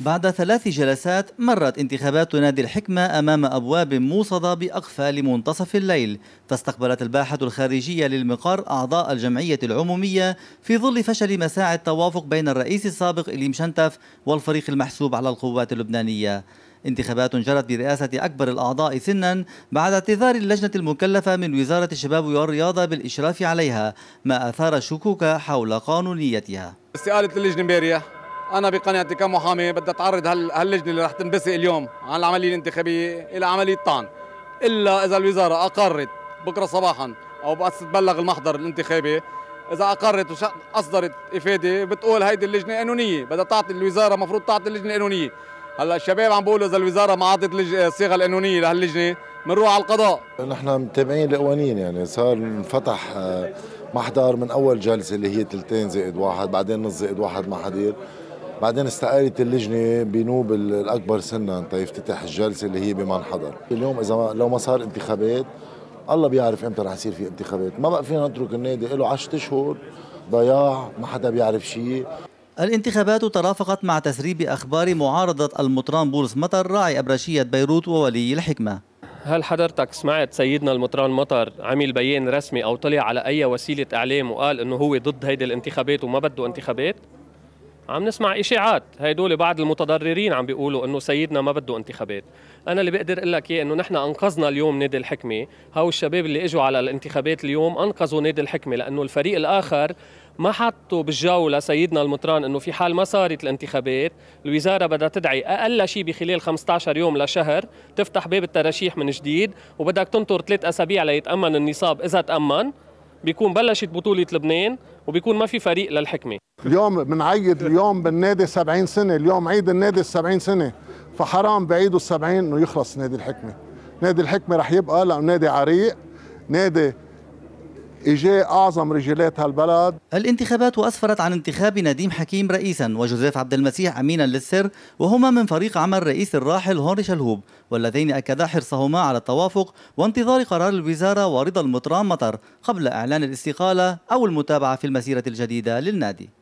بعد ثلاث جلسات مرت انتخابات نادي الحكمة أمام أبواب موصدة بأقفال منتصف الليل فاستقبلت الباحة الخارجية للمقر أعضاء الجمعية العمومية في ظل فشل مساعي التوافق بين الرئيس السابق إليم شنتف والفريق المحسوب على القوات اللبنانية انتخابات جرت برئاسة أكبر الأعضاء سنا بعد اعتذار اللجنة المكلفة من وزارة الشباب والرياضة بالإشراف عليها ما أثار الشكوك حول قانونيتها استقالة اللجنة امبارح انا بقناعتي كمحامي بدها تعرض هاللجنه اللي رح تنبسق اليوم عن العمليه الانتخابيه الى عمليه طعن الا اذا الوزاره اقرت بكره صباحا او بس تبلغ المحضر الانتخابي اذا اقرت واصدرت افاده بتقول هيدي اللجنه قانونيه بدها تعطي الوزاره المفروض تعطي اللجنه قانونيه هلا الشباب عم بيقولوا اذا الوزاره ما عطت الصيغه القانونيه لهاللجنه بنروح على القضاء نحن متابعين القوانين يعني صار انفتح آه، محضر من اول جلسه اللي هي ثلثين زائد واحد بعدين نص زائد واحد محاضير بعدين استقالت اللجنه بنوب الاكبر سنا تيفتتح الجلسه اللي هي بمن حضر اليوم اذا ما لو ما صار انتخابات الله بيعرف امتى رح يصير في انتخابات ما بقى فينا نترك النادي له 10 اشهر ضياع ما حدا بيعرف شيء الانتخابات ترافقت مع تسريب أخبار معارضة المطران بولس مطر راعي أبرشية بيروت وولي الحكمة هل حضرتك سمعت سيدنا المطران مطر عمل بيان رسمي أو طلع على أي وسيلة إعلام وقال أنه هو ضد هيدي الانتخابات وما بده انتخابات؟ عم نسمع اشاعات هيدول بعض المتضررين عم بيقولوا انه سيدنا ما بده انتخابات انا اللي بقدر اقول لك اياه انه نحن انقذنا اليوم نادي الحكمه هاو الشباب اللي اجوا على الانتخابات اليوم انقذوا نادي الحكمه لانه الفريق الاخر ما حطوا بالجو لسيدنا المطران انه في حال ما صارت الانتخابات الوزاره بدها تدعي اقل شيء بخلال 15 يوم لشهر تفتح باب الترشيح من جديد وبدك تنطر ثلاث اسابيع ليتامن النصاب اذا تامن بيكون بلشت بطولة لبنان وبيكون ما في فريق للحكمة اليوم بنعيد اليوم بالنادي سبعين سنة اليوم عيد النادي السبعين سنة فحرام بعيده السبعين 70 انه يخلص نادي الحكمة نادي الحكمة رح يبقى لأنه نادي عريق نادي إجاء اعظم رجالات هالبلد الانتخابات اسفرت عن انتخاب نديم حكيم رئيسا وجوزيف عبد المسيح امينا للسر وهما من فريق عمل رئيس الراحل هونري شلهوب واللذين اكدا حرصهما على التوافق وانتظار قرار الوزاره ورضا المطران مطر قبل اعلان الاستقاله او المتابعه في المسيره الجديده للنادي